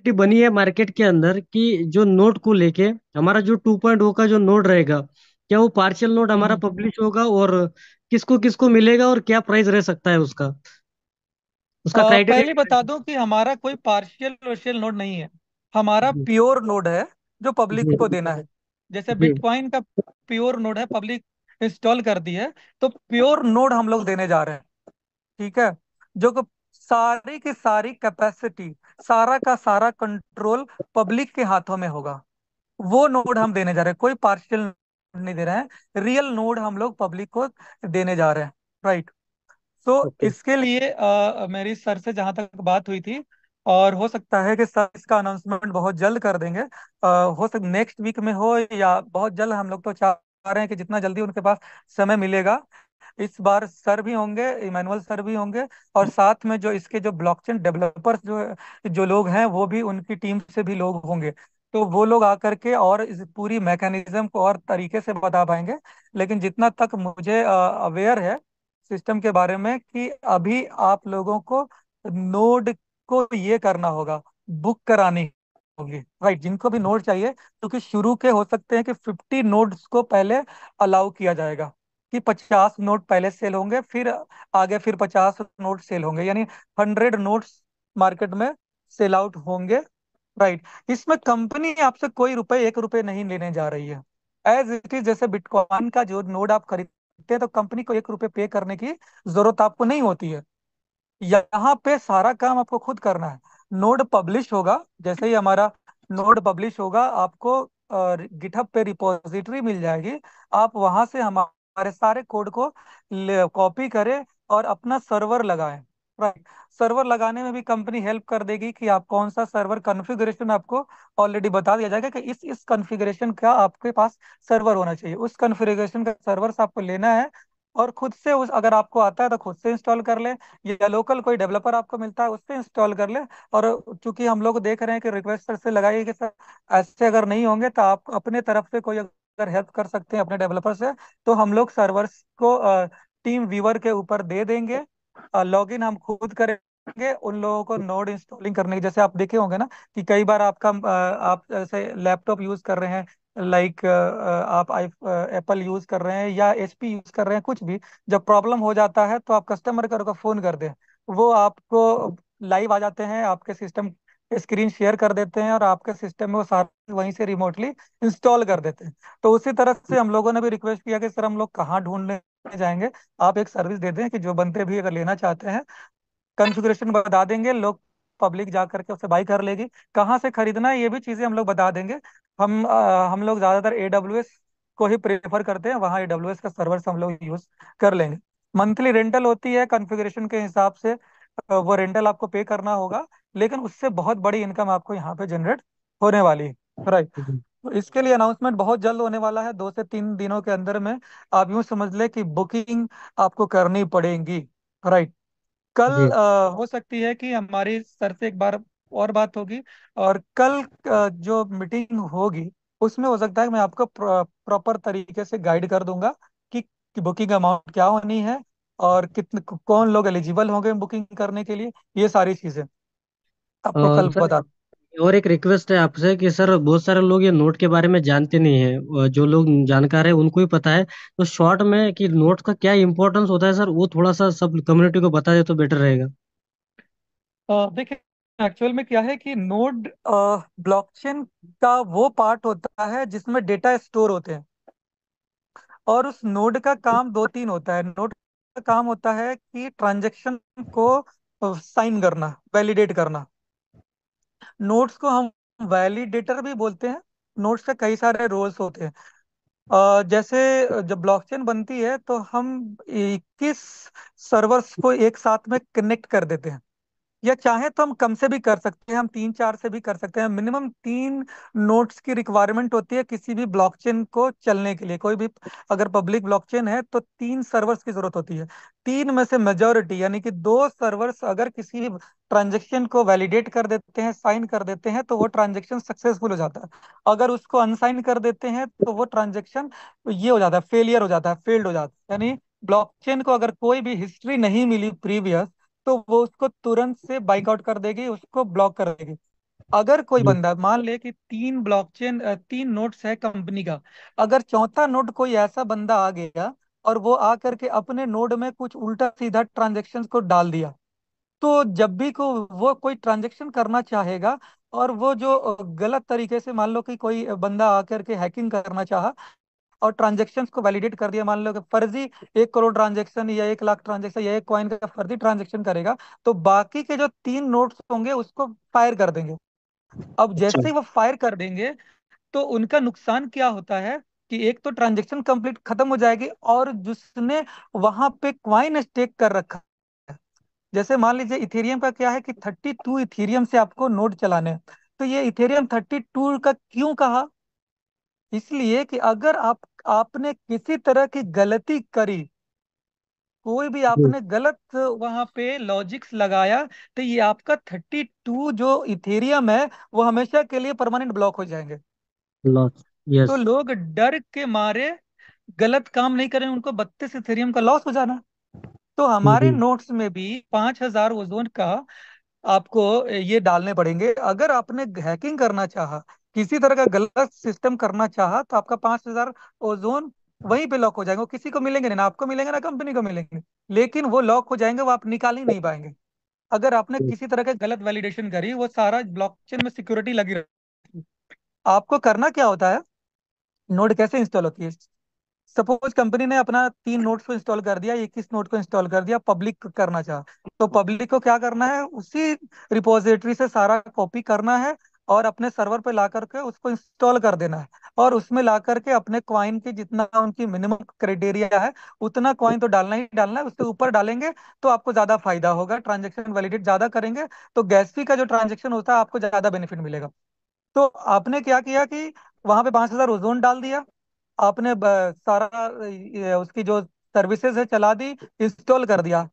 स्थिति बनी है मार्केट के अंदर कि जो नोट को लेके हमारा जो टू पॉइंट oh का जो नोट रहेगा क्या वो पार्शियल नोट हमारा पब्लिश हम्म। होगा और किसको किसको मिलेगा और क्या प्राइस रह सकता है उसका उसका क्राइटेरिया पहले बता दो कि हमारा कोई पार्शियल वर्शियल नोट नहीं है हमारा प्योर नोड है जो पब्लिक को देना है जैसे बिटकॉइन का प्योर नोड है पब्लिक इंस्टॉल कर दी है तो प्योर नोड हम लोग देने जा रहे हैं ठीक है जो सारी की सारी कैपेसिटी सारा का सारा कंट्रोल पब्लिक के हाथों में होगा वो नोड हम देने जा रहे हैं कोई पार्शियल नहीं दे रहे हैं रियल नोड हम लोग पब्लिक को देने जा रहे हैं राइट सो so, okay. इसके लिए आ, मेरी सर से जहां तक बात हुई थी और हो सकता है कि सर इसका अनाउंसमेंट बहुत जल्द कर देंगे आ, हो सक नेक्स्ट वीक में हो या बहुत जल्द हम लोग तो चाह रहे हैं कि जितना जल्दी उनके पास समय मिलेगा इस बार सर भी होंगे इमानुअल सर भी होंगे और हम्म। साथ में जो इसके जो ब्लॉकचेन डेवलपर्स जो जो लोग हैं वो भी उनकी टीम से भी लोग होंगे तो वो लोग आकर के और इस पूरी मैकेनिज्म को और तरीके से बता पाएंगे लेकिन जितना तक मुझे अवेयर है सिस्टम के बारे में कि अभी आप लोगों को नोड को ये करना होगा बुक करानी होगी राइट जिनको भी नोड चाहिए क्योंकि तो शुरू के हो सकते हैं कि 50 नोड्स को पहले अलाउ किया जाएगा कि 50 नोट पहले सेल होंगे फिर आगे फिर 50 नोट सेल होंगे यानी 100 नोट्स मार्केट में सेल आउट होंगे राइट इसमें कंपनी आपसे कोई रुपए एक रुपए नहीं लेने जा रही है एज इट इज जैसे बिटकॉइन का जो नोट आप खरीदते हैं तो कंपनी को एक रुपए पे करने की जरूरत आपको नहीं होती है यहाँ पे सारा काम आपको खुद करना है नोड पब्लिश होगा जैसे ही हमारा नोड पब्लिश होगा आपको गिठप पे रिपोजिटरी मिल जाएगी आप वहां से हमारा हमारे सारे कोड को कॉपी करे और अपना सर्वर लगाए राइट सर्वर लगाने में भी कंपनी हेल्प कर देगी कि आप कौन सा सर्वर कॉन्फ़िगरेशन आपको ऑलरेडी बता दिया जाएगा कि इस इस कॉन्फ़िगरेशन का आपके पास सर्वर होना चाहिए उस कॉन्फ़िगरेशन का सर्वर आपको लेना है और खुद से उस अगर आपको आता है तो खुद से इंस्टॉल कर ले या लोकल कोई डेवलपर आपको मिलता है उससे इंस्टॉल कर ले और चूंकि हम लोग देख रहे हैं कि रिक्वेस्ट से लगाइए कि सर ऐसे अगर नहीं होंगे तो आप अपने तरफ से कोई मिलकर हेल्प कर सकते हैं अपने डेवलपर से तो हम लोग सर्वर्स को टीम व्यूवर के ऊपर दे देंगे लॉग हम खुद करेंगे उन लोगों को नोड इंस्टॉलिंग करने की जैसे आप देखे होंगे ना कि कई बार आपका आप जैसे लैपटॉप यूज कर रहे हैं लाइक आप आई एप्पल यूज कर रहे हैं या एचपी यूज कर रहे हैं कुछ भी जब प्रॉब्लम हो जाता है तो आप कस्टमर केयर को फोन कर दें वो आपको लाइव आ जाते हैं आपके सिस्टम स्क्रीन शेयर कर देते हैं और आपके सिस्टम में वो सारा वहीं से रिमोटली इंस्टॉल कर देते हैं तो उसी तरह से हम लोगों ने भी रिक्वेस्ट किया कि सर हम लोग कहाँ ढूंढने जाएंगे आप एक सर्विस दे दें कि जो बंदे भी अगर लेना चाहते हैं कंफिग्रेशन बता देंगे लोग पब्लिक जा करके उसे बाई कर लेगी कहाँ से खरीदना है ये भी चीजें हम लोग बता देंगे हम आ, हम लोग ज्यादातर ए को ही प्रेफर करते हैं वहाँ ए का सर्वर हम लोग यूज कर लेंगे मंथली रेंटल होती है कन्फिग्रेशन के हिसाब से वो रेंटल आपको पे करना होगा लेकिन उससे बहुत बड़ी इनकम आपको यहाँ पे जनरेट होने वाली है राइट हम्म। तो इसके लिए अनाउंसमेंट बहुत जल्द होने वाला है दो से तीन दिनों के अंदर में आप यूं समझ ले कि बुकिंग आपको करनी पड़ेगी राइट कल आ, हो सकती है कि हमारी सर से एक बार और बात होगी और कल जो मीटिंग होगी उसमें हो सकता है मैं आपको प्रॉपर तरीके से गाइड कर दूंगा कि बुकिंग अमाउंट क्या होनी है और कितने कौन लोग एलिजिबल होंगे बुकिंग करने के लिए ये सारी चीजें आपको कल सर बता और एक रिक्वेस्ट है आपसे कि सर बहुत सारे लोग ये नोट के बारे में जानते नहीं है जो लोग जानकार है उनको ही पता है तो शॉर्ट में कि नोट का क्या इम्पोर्टेंस होता है सर वो थोड़ा सा सब कम्युनिटी को बता दे तो बेटर रहेगा देखिए एक्चुअल में क्या है कि नोड ब्लॉकचेन का वो पार्ट होता है जिसमें डेटा स्टोर होते हैं और उस नोड का काम दो तीन होता है नोड का काम होता है कि ट्रांजेक्शन को साइन करना वैलिडेट करना नोट्स को हम वैलिडेटर भी बोलते हैं नोट्स के कई सारे रोल्स होते हैं जैसे जब ब्लॉकचेन बनती है तो हम 21 सर्वर्स को एक साथ में कनेक्ट कर देते हैं या चाहे तो हम कम से भी कर सकते हैं हम तीन चार से भी कर सकते हैं मिनिमम तीन नोट्स की रिक्वायरमेंट होती है किसी भी ब्लॉकचेन को चलने के लिए कोई भी अगर पब्लिक ब्लॉकचेन है तो तीन सर्वर्स की जरूरत होती है तीन में से मेजोरिटी यानी कि दो सर्वर्स अगर किसी भी ट्रांजेक्शन को वैलिडेट कर देते हैं साइन कर देते हैं तो वो ट्रांजेक्शन सक्सेसफुल हो जाता है अगर उसको अनसाइन कर देते हैं तो वो ट्रांजेक्शन ये हो जाता है फेलियर हो जाता है फेल्ड हो जाता है यानी ब्लॉकचेन को अगर कोई भी हिस्ट्री नहीं मिली प्रीवियस तो वो उसको तुरंत से बाइकआउट कर देगी उसको ब्लॉक कर देगी अगर कोई हम्म। बंदा मान ले कि तीन ब्लॉकचेन तीन नोट्स है कंपनी का अगर चौथा नोट कोई ऐसा बंदा आ गया और वो आ करके अपने नोड में कुछ उल्टा सीधा ट्रांजेक्शन को डाल दिया तो जब भी को वो कोई ट्रांजेक्शन करना चाहेगा और वो जो गलत तरीके से मान लो कि कोई बंदा आकर के हैकिंग करना चाहा और ट्रांजेक्शन को वैलिडेट कर दिया मान लो कि फर्जी एक करोड़ ट्रांजेक्शन या एक लाख ट्रांजेक्शन या एक क्वाइन का फर्जी ट्रांजेक्शन करेगा तो बाकी के जो तीन नोट होंगे उसको फायर कर देंगे अब अच्छा। जैसे ही वो फायर कर देंगे तो उनका नुकसान क्या होता है कि एक तो ट्रांजेक्शन कंप्लीट खत्म हो जाएगी और जिसने वहां पे क्वाइन स्टेक कर रखा है जैसे मान लीजिए इथेरियम का क्या है कि 32 इथेरियम से आपको नोट चलाने तो ये इथेरियम 32 का क्यों कहा इसलिए कि अगर आप आपने किसी तरह की गलती करी कोई भी आपने गलत वहां पे लॉजिक्स लगाया तो ये आपका थर्टी टू जो इथेरियम है वो हमेशा के लिए परमानेंट ब्लॉक हो जाएंगे yes. तो लोग डर के मारे गलत काम नहीं करें उनको बत्तीस इथेरियम का लॉस हो जाना तो हमारे नोट्स में भी पांच हजार ओजोन का आपको ये डालने पड़ेंगे अगर आपने हैकिंग करना चाहा किसी तरह का गलत सिस्टम करना चाहा तो आपका पांच हजार ओजोन वहीं पे लॉक हो जाएंगे किसी को मिलेंगे नहीं ना आपको मिलेंगे ना कंपनी को मिलेंगे लेकिन वो लॉक हो जाएंगे वो आप निकाल ही नहीं पाएंगे अगर आपने किसी तरह का गलत वैलिडेशन करी वो सारा ब्लॉकचेन में सिक्योरिटी लगी रहती आपको करना क्या होता है नोड कैसे इंस्टॉल होती है सपोज कंपनी ने अपना तीन नोट्स को इंस्टॉल कर दिया इक्कीस नोट को इंस्टॉल कर दिया पब्लिक करना चाह तो पब्लिक को क्या करना है उसी रिपोजिटरी से सारा कॉपी करना है और अपने सर्वर पे ला करके उसको इंस्टॉल कर देना है और उसमें ला करके अपने क्वाइन की जितना उनकी मिनिमम क्राइटेरिया है उतना क्वाइन तो डालना ही डालना है उसके ऊपर डालेंगे तो आपको ज्यादा फायदा होगा ट्रांजेक्शन वैलिडेट ज्यादा करेंगे तो गैस फी का जो ट्रांजेक्शन होता है आपको ज्यादा बेनिफिट मिलेगा तो आपने क्या किया कि वहां पे पांच हजार ओजोन डाल दिया आपने सारा उसकी जो सर्विसेज है चला दी इंस्टॉल कर दिया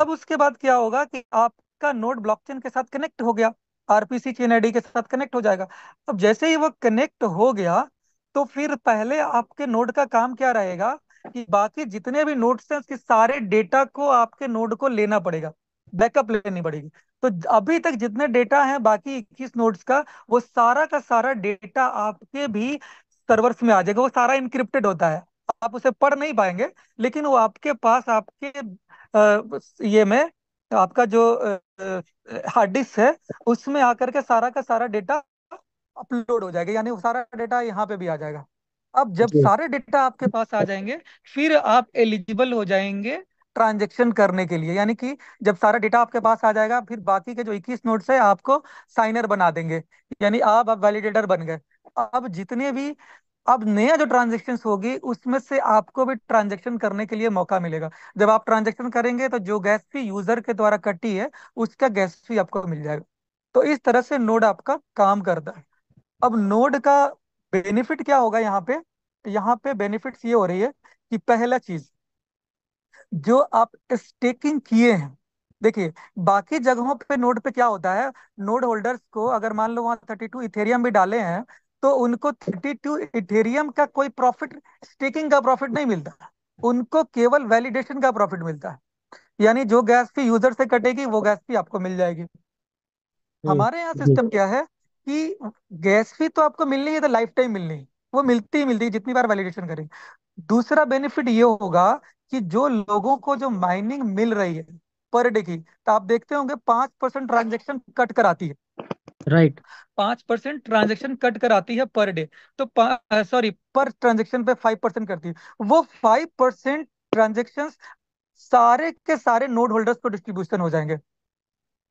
अब उसके बाद क्या होगा कि आपका नोट ब्लॉकचेन के साथ कनेक्ट हो गया आरपीसी चेन आईडी के साथ कनेक्ट हो जाएगा अब जैसे ही वो कनेक्ट हो गया तो फिर पहले आपके नोड का काम क्या रहेगा कि बाकी जितने भी नोड्स हैं उसके सारे डेटा को आपके नोड को लेना पड़ेगा बैकअप लेनी पड़ेगी तो अभी तक जितने डेटा हैं बाकी इक्कीस नोड्स का वो सारा का सारा डेटा आपके भी सर्वर्स में आ जाएगा वो सारा इनक्रिप्टेड होता है आप उसे पढ़ नहीं पाएंगे लेकिन वो आपके पास आपके आ, ये में आपका जो हार्ड डिस्क है उसमें आकर के सारा का सारा डेटा अपलोड हो जाएगा यानी सारा डेटा यहाँ पे भी आ जाएगा अब जब सारे डेटा आपके पास आ जाएंगे फिर आप एलिजिबल हो जाएंगे ट्रांजेक्शन करने के लिए यानी कि जब सारा डेटा आपके पास आ जाएगा फिर बाकी के जो 21 नोट्स है आपको साइनर बना देंगे यानी आप अब वैलिडेटर बन गए अब जितने भी अब नया जो ट्रांजेक्शन होगी उसमें से आपको भी ट्रांजेक्शन करने के लिए मौका मिलेगा जब आप ट्रांजेक्शन करेंगे तो जो गैस फी यूजर के द्वारा कटी है उसका गैस फी आपको मिल जाएगा तो इस तरह से नोड आपका काम करता है अब नोड का बेनिफिट क्या होगा यहाँ पे यहाँ पे बेनिफिट्स ये हो रही है कि पहला चीज जो आप स्टेकिंग किए हैं देखिए बाकी जगहों पे नोड पे क्या होता है नोड होल्डर्स को अगर मान लो वहां थर्टी टू इथेरियम भी डाले हैं तो उनको थर्टी टू इथेरियम का कोई प्रॉफिट स्टेकिंग का प्रॉफिट नहीं मिलता उनको केवल वैलिडेशन का प्रॉफिट मिलता है यानी जो गैस फी यूजर से कटेगी वो गैस फी आपको मिल जाएगी हम्म, हमारे यहाँ सिस्टम क्या है कि गैस फी तो आपको मिलनी है तो लाइफ टाइम मिलनी है वो मिलती ही मिलती है जितनी बार वैलिडेशन करेंगे दूसरा बेनिफिट ये होगा कि जो लोगों को जो माइनिंग मिल रही है पर डे की तो आप देखते होंगे पांच परसेंट ट्रांजेक्शन कट कराती है राइट पांच परसेंट ट्रांजेक्शन कट कर आती है पर डे तो सॉरी पर ट्रांजेक्शन पे फाइव परसेंट करती है वो फाइव परसेंट ट्रांजेक्शन सारे के सारे नोट होल्डर्स को डिस्ट्रीब्यूशन हो जाएंगे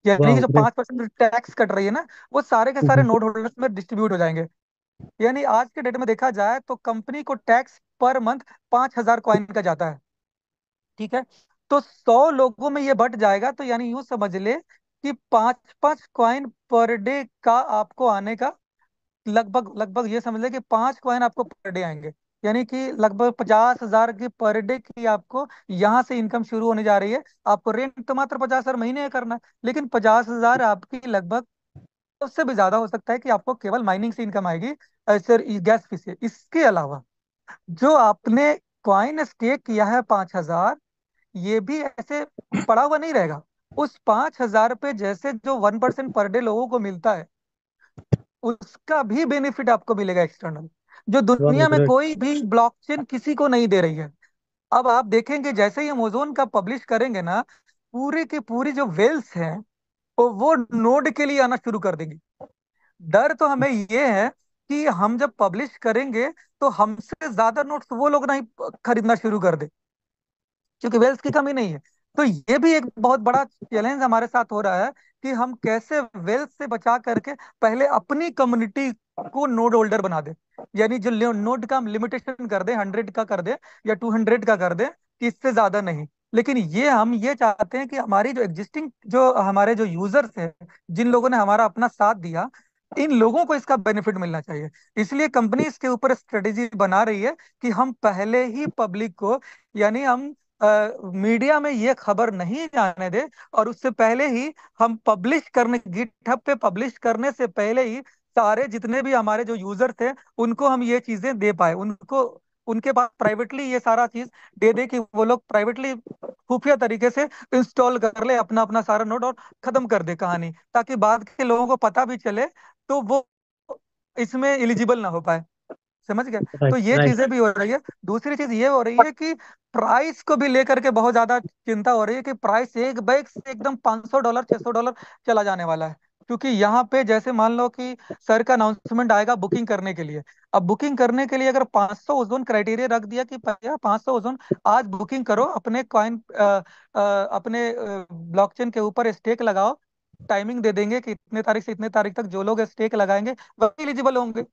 यानी कि जो पांच परसेंट टैक्स कट रही है ना वो सारे के सारे mm-hmm. नोट होल्डर्स में डिस्ट्रीब्यूट हो जाएंगे यानी आज के डेट में देखा जाए तो कंपनी को टैक्स पर मंथ पांच हजार क्वाइन का जाता है ठीक है तो सौ लोगों में ये बट जाएगा तो यानी यूं समझ ले कि पांच पांच क्वाइन पर डे का आपको आने का लगभग लगभग ये समझ ले कि पांच क्वाइन आपको पर डे आएंगे यानी कि लगभग पचास हजार की पर डे की आपको यहाँ से इनकम शुरू होने जा रही है आपको रेंट तो मात्र पचास हजार महीने करना है लेकिन पचास हजार आपकी लगभग उससे भी ज्यादा हो सकता है कि आपको केवल माइनिंग से इनकम आएगी सर गैस फीस से इसके अलावा जो आपने क्वाइन स्टेक किया है पांच हजार ये भी ऐसे पड़ा हुआ नहीं रहेगा उस पांच हजार रुपए जैसे जो वन परसेंट पर डे लोगों को मिलता है उसका भी बेनिफिट आपको मिलेगा एक्सटर्नल जो हाँ दुनिया में कोई भी ब्लॉकचेन किसी को नहीं दे रही है अब आप देखेंगे जैसे ही अमेजोन का पब्लिश करेंगे ना पूरे की पूरी जो वेल्स है वो नोड के लिए आना शुरू कर देंगे डर तो हमें ये है कि हम जब पब्लिश करेंगे तो हमसे ज्यादा नोट्स वो लोग नहीं खरीदना शुरू कर दे क्योंकि वेल्स की कमी नहीं है तो ये भी एक बहुत बड़ा चैलेंज हमारे साथ हो रहा है कि हम कैसे वेल्थ से बचा करके पहले अपनी कम्युनिटी को नोड होल्डर बना दे यानी जो नोड का लिमिटेशन कर दे हंड्रेड का कर दे या टू हंड्रेड का कर दे इससे ज्यादा नहीं लेकिन ये हम ये चाहते हैं कि हमारी जो एग्जिस्टिंग जो हमारे जो यूजर्स हैं जिन लोगों ने हमारा अपना साथ दिया इन लोगों को इसका बेनिफिट मिलना चाहिए इसलिए कंपनी इसके ऊपर स्ट्रेटेजी बना रही है कि हम पहले ही पब्लिक को यानी हम आ, मीडिया में ये खबर नहीं जाने दे और उससे पहले ही हम पब्लिश करने गिटहब पे पब्लिश करने से पहले ही सारे जितने भी हमारे जो यूजर थे उनको हम ये चीजें दे पाए उनको उनके पास प्राइवेटली ये सारा चीज दे दे कि वो लोग प्राइवेटली खुफिया तरीके से इंस्टॉल कर ले अपना अपना सारा नोट और खत्म कर दे कहानी ताकि बाद के लोगों को पता भी चले तो वो इसमें एलिजिबल ना हो पाए समझ गए तो ये चीजें भी हो रही है दूसरी चीज ये हो रही है कि प्राइस को भी लेकर के बहुत ज्यादा चिंता हो रही है कि प्राइस एक बैग से एकदम 500 डॉलर 600 डॉलर चला जाने वाला है क्योंकि यहाँ पे जैसे मान लो कि सर का अनाउंसमेंट आएगा बुकिंग करने के लिए अब बुकिंग करने के लिए अगर 500 ओजोन क्राइटेरिया रख दिया कि भैया सौ ओजोन आज बुकिंग करो अपने कॉइन अपने ब्लॉकचेन के ऊपर स्टेक लगाओ टाइमिंग दे देंगे कि इतने तारीख से इतने तारीख तक जो लोग स्टेक लगाएंगे वही एलिजिबल होंगे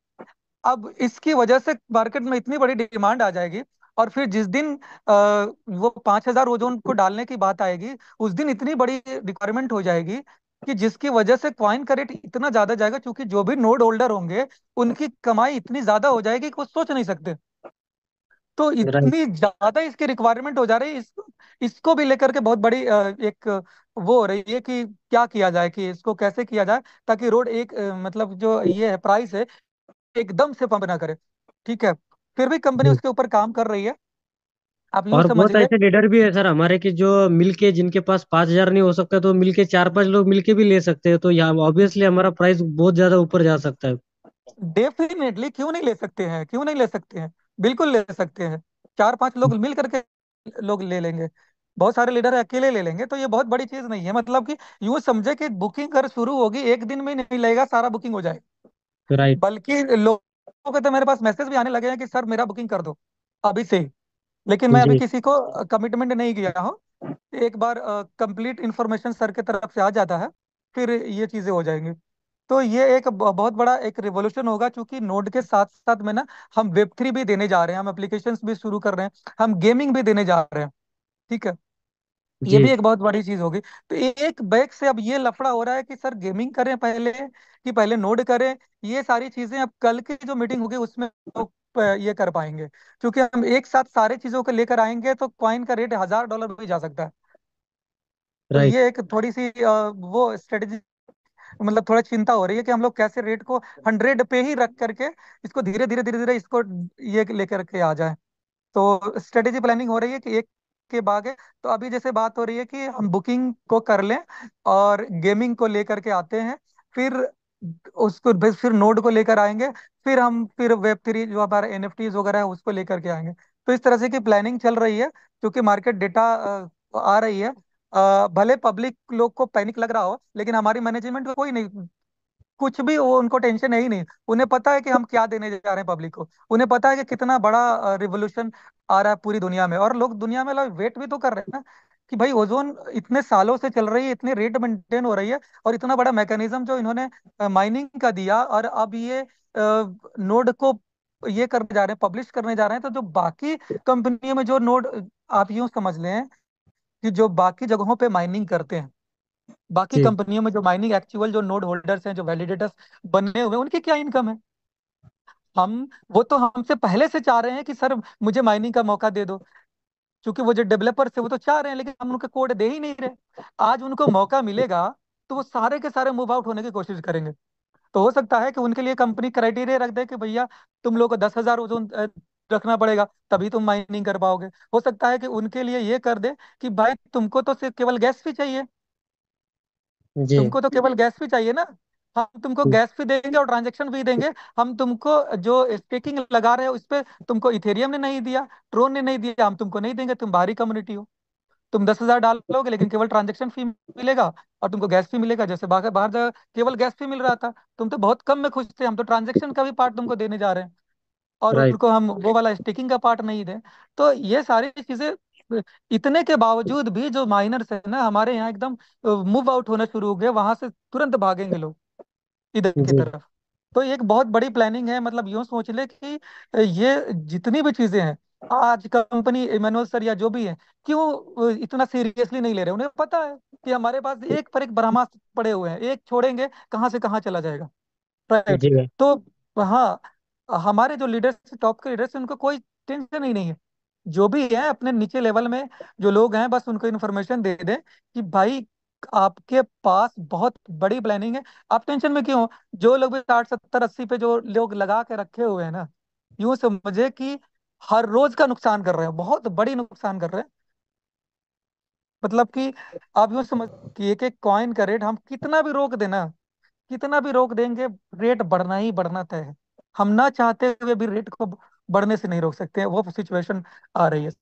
अब इसकी वजह से मार्केट में इतनी बड़ी डिमांड आ जाएगी और फिर जिस दिन आ, वो पांच हजार ओजोन को डालने की बात आएगी उस दिन इतनी बड़ी रिक्वायरमेंट हो जाएगी कि जिसकी वजह से क्वाइन का रेट इतना ज्यादा जाएगा क्योंकि जो भी नोड होल्डर होंगे उनकी कमाई इतनी ज्यादा हो जाएगी कि वो सोच नहीं सकते तो इतनी ज्यादा इसकी रिक्वायरमेंट हो जा रही है इस, इसको भी लेकर के बहुत बड़ी एक वो हो रही है कि क्या किया जाए कि इसको कैसे किया जाए ताकि रोड एक मतलब जो ये है प्राइस है एकदम से पंप ना करे ठीक है फिर भी कंपनी हम्म। उसके ऊपर काम कर रही है आप यूं और समझ बहुत ऐसे लीडर भी है सर हमारे की जो मिलके जिनके पास पांच हजार नहीं हो सकता तो मिलके चार पांच लोग मिलके भी ले सकते हैं तो यहाँ ऑब्वियसली हमारा प्राइस बहुत ज्यादा ऊपर जा सकता है डेफिनेटली क्यों नहीं ले सकते हैं क्यों नहीं ले सकते हैं बिल्कुल ले सकते हैं चार पांच लोग मिल करके लोग ले लेंगे बहुत सारे लीडर अकेले ले लेंगे तो ये बहुत बड़ी चीज नहीं है मतलब कि यूं समझे कि बुकिंग कर शुरू होगी एक दिन में नहीं लगेगा सारा बुकिंग हो जाएगा राइट बल्कि लोगों के तो मेरे पास मैसेज भी आने लगे हैं कि सर मेरा बुकिंग कर दो अभी से लेकिन मैं अभी किसी को कमिटमेंट नहीं किया हूँ एक बार कंप्लीट इंफॉर्मेशन सर के तरफ से आ जाता है फिर ये चीजें हो जाएंगी तो ये एक बहुत बड़ा एक रिवोल्यूशन होगा क्योंकि नोड के साथ साथ में ना हम वेब थ्री भी देने जा रहे हैं हम एप्लीकेशन भी शुरू कर रहे हैं हम गेमिंग भी देने जा रहे हैं ठीक है ये भी एक बहुत बड़ी चीज होगी तो एक बैक से अब ये लफड़ा हो रहा है कि सर गेमिंग करें पहले कि पहले नोड करें ये सारी चीजें अब कल की जो मीटिंग होगी उसमें लोग ये कर पाएंगे क्योंकि हम एक साथ सारे चीजों को लेकर आएंगे तो क्वाइन का रेट हजार डॉलर भी जा सकता है तो ये एक थोड़ी सी वो स्ट्रेटेजी मतलब थोड़ा चिंता हो रही है कि हम लोग कैसे रेट को हंड्रेड पे ही रख करके इसको धीरे धीरे धीरे धीरे इसको ये लेकर के आ जाए तो स्ट्रेटेजी प्लानिंग हो रही है कि एक के भाग है तो अभी जैसे बात हो रही है कि हम बुकिंग को कर लें और गेमिंग को लेकर के आते हैं फिर उसको फिर नोड को लेकर आएंगे फिर हम फिर वेब थ्री जो हमारे एन एफ वगैरह है उसको लेकर के आएंगे तो इस तरह से की प्लानिंग चल रही है क्योंकि मार्केट डेटा आ रही है भले पब्लिक लोग को पैनिक लग रहा हो लेकिन हमारी मैनेजमेंट को कोई नहीं कुछ भी वो उनको टेंशन है ही नहीं उन्हें पता है कि हम क्या देने जा रहे हैं पब्लिक को उन्हें पता है कि कितना बड़ा रिवोल्यूशन आ रहा है पूरी दुनिया में और लोग दुनिया में वेट भी तो कर रहे हैं ना कि भाई ओजोन इतने सालों से चल रही है इतने रेट मेंटेन हो रही है और इतना बड़ा मैकेनिज्म जो इन्होंने माइनिंग का दिया और अब ये नोड को ये करने जा रहे हैं पब्लिश करने जा रहे हैं तो जो बाकी कंपनियों में जो नोड आप यूं समझ लें कि जो बाकी जगहों पे माइनिंग करते हैं बाकी कंपनियों में जो माइनिंग एक्चुअल जो नोड होल्डर्स हैं जो वैलिडेटर्स बने हुए उनकी क्या इनकम है हम वो तो हमसे पहले से चाह रहे हैं कि सर मुझे माइनिंग का मौका दे दो क्योंकि वो जो डेवलपर्स है वो तो चाह रहे हैं लेकिन हम उनके कोड दे ही नहीं रहे आज उनको मौका मिलेगा तो वो सारे के सारे मूव आउट होने की कोशिश करेंगे तो हो सकता है कि उनके लिए कंपनी क्राइटेरिया रख दे कि भैया तुम लोग को दस हजार रखना पड़ेगा तभी तुम माइनिंग कर पाओगे हो सकता है कि उनके लिए ये कर दे कि भाई तुमको तो सिर्फ केवल गैस भी चाहिए जी तुमको तो केवल गैस भी चाहिए ना हम तुमको गैस भी देंगे और ट्रांजेक्शन भी देंगे हम तुमको जो स्टेकिंग लगा रहे हो उस पर तुमको इथेरियम ने नहीं दिया ट्रोन ने नहीं दिया हम तुमको नहीं देंगे तुम बाहरी कम्युनिटी हो तुम दस हजार डालोगे लेकिन केवल ट्रांजेक्शन फी मिलेगा और तुमको गैस फी मिलेगा जैसे बाहर बाहर जगह केवल गैस फी मिल रहा था तुम तो बहुत कम में खुश थे हम तो ट्रांजेक्शन का भी पार्ट तुमको देने जा रहे हैं और राइट उनको हम वो वाला स्टेकिंग का पार्ट नहीं दें तो ये सारी चीजें इतने के बावजूद भी जो माइनर्स है ना हमारे यहाँ एकदम मूव आउट होना शुरू हो गया वहां से तुरंत भागेंगे लोग इधर की तरफ तो एक बहुत बड़ी प्लानिंग है मतलब यूं सोच ले कि ये जितनी भी चीजें हैं आज कंपनी इमेनुअल सर या जो भी है क्यों इतना सीरियसली नहीं ले रहे उन्हें पता है कि हमारे पास एक पर एक ब्रह्मास्त्र पड़े हुए हैं एक छोड़ेंगे कहाँ से कहाँ चला जाएगा तो हाँ हमारे जो लीडर्स टॉप के लीडर्स उनको कोई टेंशन ही नहीं है जो भी है अपने नीचे लेवल में जो लोग हैं बस उनको इन्फॉर्मेशन दे दें कि भाई आपके पास बहुत बड़ी प्लानिंग है आप टेंशन में क्यों जो लोग भी साठ सत्तर अस्सी पे जो लोग लगा के रखे हुए हैं ना यूं समझे कि हर रोज का नुकसान कर रहे हैं बहुत बड़ी नुकसान कर रहे हैं मतलब कि आप यूं समझ कि एक एक कॉइन का रेट हम कितना भी रोक देना कितना भी रोक देंगे रेट बढ़ना ही बढ़ना तय है हम ना चाहते हुए भी रेट को बढ़ने से नहीं रोक सकते वो सिचुएशन आ रही है